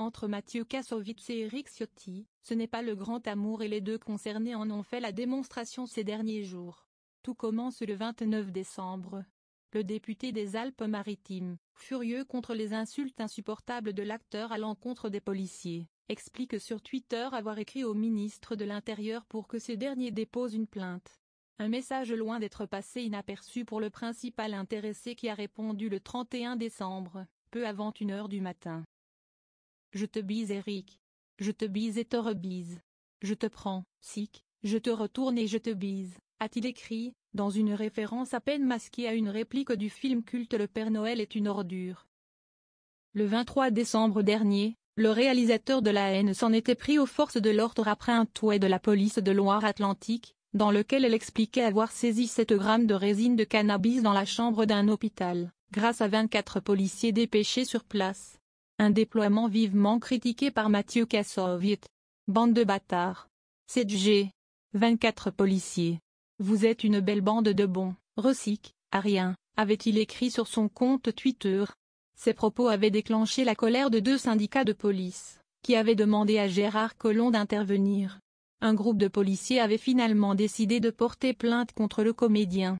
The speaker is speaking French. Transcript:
Entre Mathieu Kassovitz et Eric Ciotti, ce n'est pas le grand amour et les deux concernés en ont fait la démonstration ces derniers jours. Tout commence le 29 décembre. Le député des Alpes-Maritimes, furieux contre les insultes insupportables de l'acteur à l'encontre des policiers, explique sur Twitter avoir écrit au ministre de l'Intérieur pour que ce dernier dépose une plainte. Un message loin d'être passé inaperçu pour le principal intéressé qui a répondu le 31 décembre, peu avant une heure du matin. Je te bise Eric. Je te bise et te rebise. Je te prends, sic, je te retourne et je te bise, a-t-il écrit, dans une référence à peine masquée à une réplique du film culte Le Père Noël est une ordure. Le 23 décembre dernier, le réalisateur de La haine s'en était pris aux forces de l'ordre après un touet de la police de Loire-Atlantique, dans lequel elle expliquait avoir saisi 7 grammes de résine de cannabis dans la chambre d'un hôpital, grâce à 24 policiers dépêchés sur place. Un déploiement vivement critiqué par Mathieu Kassovitz. Bande de bâtards. 7G. 24 policiers. Vous êtes une belle bande de bons, Russic, à rien, avait-il écrit sur son compte Twitter. Ces propos avaient déclenché la colère de deux syndicats de police, qui avaient demandé à Gérard Collomb d'intervenir. Un groupe de policiers avait finalement décidé de porter plainte contre le comédien.